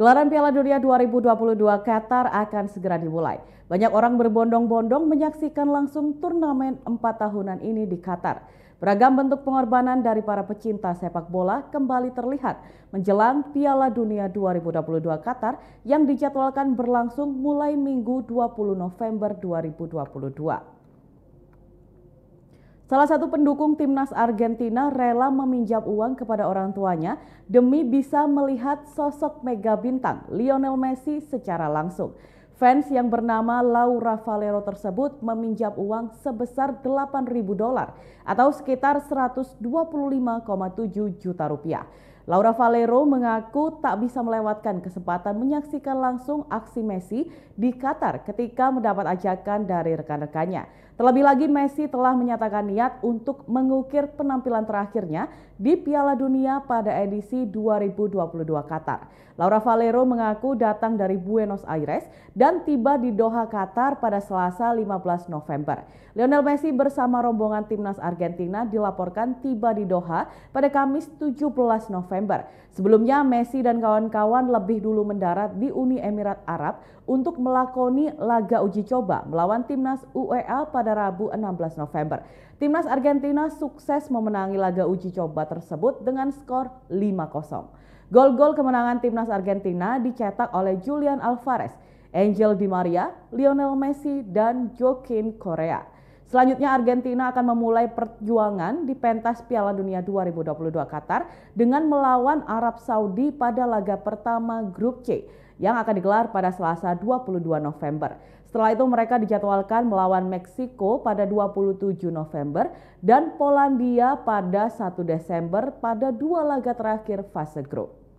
Gelaran Piala Dunia 2022 Qatar akan segera dimulai. Banyak orang berbondong-bondong menyaksikan langsung turnamen empat tahunan ini di Qatar. Beragam bentuk pengorbanan dari para pecinta sepak bola kembali terlihat menjelang Piala Dunia 2022 Qatar yang dijadwalkan berlangsung mulai Minggu 20 November 2022. Salah satu pendukung timnas Argentina rela meminjam uang kepada orang tuanya demi bisa melihat sosok mega bintang Lionel Messi secara langsung. Fans yang bernama Laura Valero tersebut meminjam uang sebesar 8.000 dolar atau sekitar 125,7 juta rupiah. Laura Valero mengaku tak bisa melewatkan kesempatan menyaksikan langsung aksi Messi di Qatar ketika mendapat ajakan dari rekan-rekannya. Terlebih lagi Messi telah menyatakan niat untuk mengukir penampilan terakhirnya di Piala Dunia pada edisi 2022 Qatar. Laura Valero mengaku datang dari Buenos Aires dan tiba di Doha Qatar pada Selasa 15 November. Lionel Messi bersama rombongan timnas Argentina dilaporkan tiba di Doha pada Kamis 17 November November. Sebelumnya, Messi dan kawan-kawan lebih dulu mendarat di Uni Emirat Arab untuk melakoni laga uji coba melawan timnas UEA pada Rabu 16 November. Timnas Argentina sukses memenangi laga uji coba tersebut dengan skor 5-0. Gol-gol kemenangan timnas Argentina dicetak oleh Julian Alvarez, Angel Di Maria, Lionel Messi, dan Joaquin Correa. Selanjutnya Argentina akan memulai perjuangan di pentas Piala Dunia 2022 Qatar dengan melawan Arab Saudi pada laga pertama grup C yang akan digelar pada Selasa 22 November. Setelah itu mereka dijadwalkan melawan Meksiko pada 27 November dan Polandia pada 1 Desember pada dua laga terakhir fase grup.